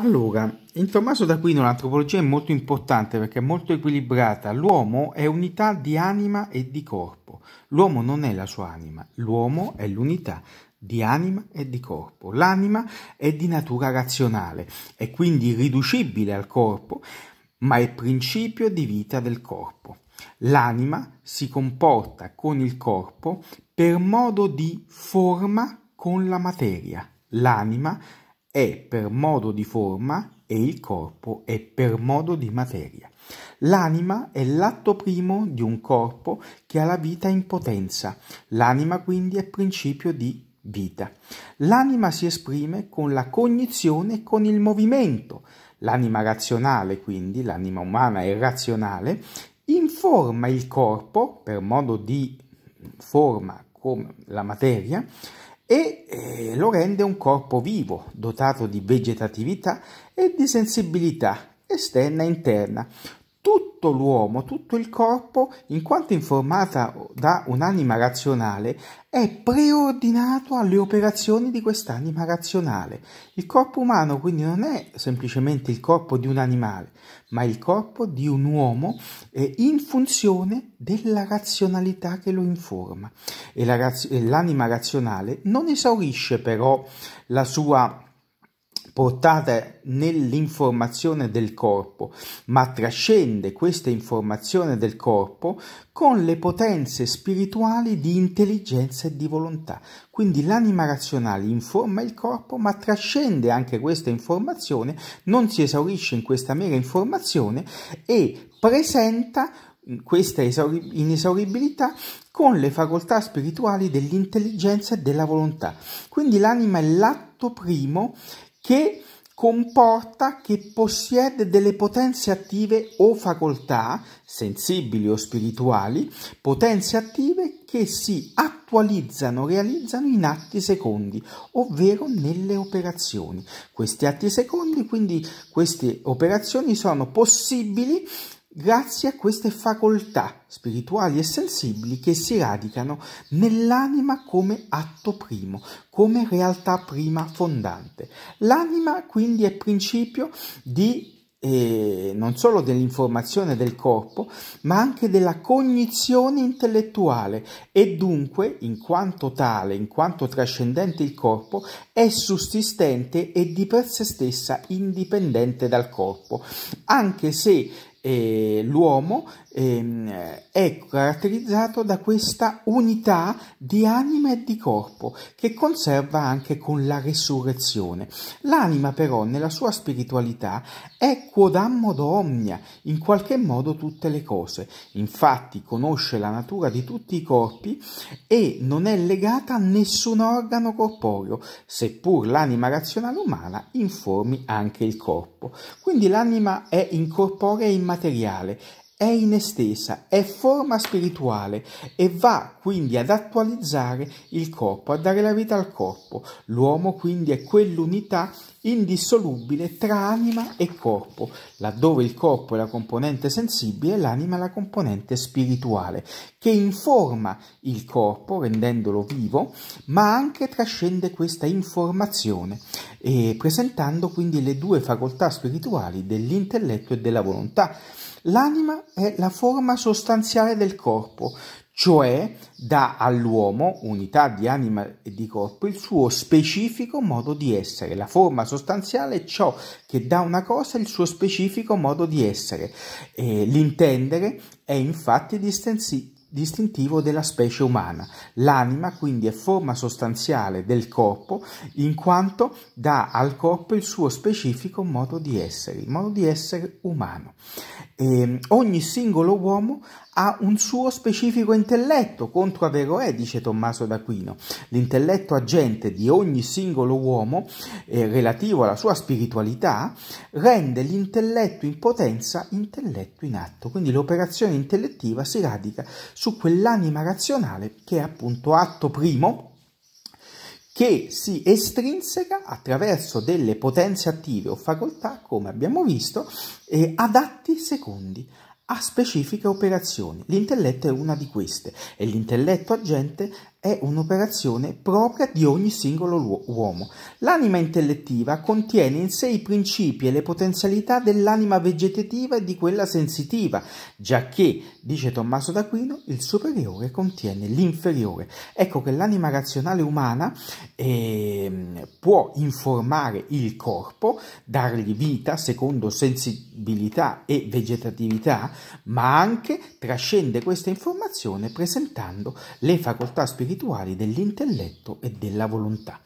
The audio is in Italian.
Allora, in Tommaso d'Aquino l'antropologia è molto importante perché è molto equilibrata. L'uomo è unità di anima e di corpo. L'uomo non è la sua anima, l'uomo è l'unità di anima e di corpo. L'anima è di natura razionale, è quindi riducibile al corpo, ma è principio di vita del corpo. L'anima si comporta con il corpo per modo di forma con la materia. L'anima è è per modo di forma e il corpo è per modo di materia. L'anima è l'atto primo di un corpo che ha la vita in potenza. L'anima quindi è principio di vita. L'anima si esprime con la cognizione e con il movimento. L'anima razionale, quindi l'anima umana è razionale, informa il corpo per modo di forma come la materia e eh, lo rende un corpo vivo, dotato di vegetatività e di sensibilità esterna e interna, tutto l'uomo, tutto il corpo, in quanto informata da un'anima razionale, è preordinato alle operazioni di quest'anima razionale. Il corpo umano quindi non è semplicemente il corpo di un animale, ma il corpo di un uomo eh, in funzione della razionalità che lo informa. E, la raz- e l'anima razionale non esaurisce però la sua portata nell'informazione del corpo, ma trascende questa informazione del corpo con le potenze spirituali di intelligenza e di volontà. Quindi l'anima razionale informa il corpo, ma trascende anche questa informazione, non si esaurisce in questa mera informazione e presenta questa inesauribilità con le facoltà spirituali dell'intelligenza e della volontà. Quindi l'anima è l'atto primo che comporta che possiede delle potenze attive o facoltà, sensibili o spirituali, potenze attive che si attualizzano, realizzano in atti secondi, ovvero nelle operazioni. Questi atti secondi, quindi queste operazioni sono possibili grazie a queste facoltà spirituali e sensibili che si radicano nell'anima come atto primo, come realtà prima fondante. L'anima quindi è principio di eh, non solo dell'informazione del corpo, ma anche della cognizione intellettuale e dunque, in quanto tale, in quanto trascendente il corpo, è sussistente e di per sé stessa indipendente dal corpo, anche se eh, l'uomo eh, è caratterizzato da questa unità di anima e di corpo che conserva anche con la resurrezione. L'anima però nella sua spiritualità è quodam modo omnia, in qualche modo tutte le cose. Infatti conosce la natura di tutti i corpi e non è legata a nessun organo corporeo, seppur l'anima razionale umana informi anche il corpo. Quindi l'anima è incorporea in immateriale, è in estesa, è forma spirituale e va quindi ad attualizzare il corpo, a dare la vita al corpo. L'uomo quindi è quell'unità indissolubile tra anima e corpo, laddove il corpo è la componente sensibile e l'anima è la componente spirituale, che informa il corpo rendendolo vivo, ma anche trascende questa informazione eh, presentando quindi le due facoltà spirituali dell'intelletto e della volontà. L'anima è la forma sostanziale del corpo, cioè dà all'uomo, unità di anima e di corpo, il suo specifico modo di essere. La forma sostanziale è ciò che dà una cosa il suo specifico modo di essere. Eh, l'intendere è infatti distensi- distintivo della specie umana. L'anima quindi è forma sostanziale del corpo in quanto dà al corpo il suo specifico modo di essere, il modo di essere umano. E ehm, ogni singolo uomo ha un suo specifico intelletto, contro Avero è, dice Tommaso d'Aquino. L'intelletto agente di ogni singolo uomo, eh, relativo alla sua spiritualità, rende l'intelletto in potenza intelletto in atto. Quindi l'operazione intellettiva si radica su quell'anima razionale che è appunto atto primo che si estrinseca attraverso delle potenze attive o facoltà, come abbiamo visto, eh, adatti secondi a specifiche operazioni. L'intelletto è una di queste e l'intelletto agente è un'operazione propria di ogni singolo uomo. L'anima intellettiva contiene in sé i principi e le potenzialità dell'anima vegetativa e di quella sensitiva, giacché, dice Tommaso d'Aquino, il superiore contiene l'inferiore. Ecco che l'anima razionale umana eh, può informare il corpo, dargli vita secondo sensibilità e vegetatività, ma anche trascende questa informazione presentando le facoltà spirituali spirituali dell'intelletto e della volontà.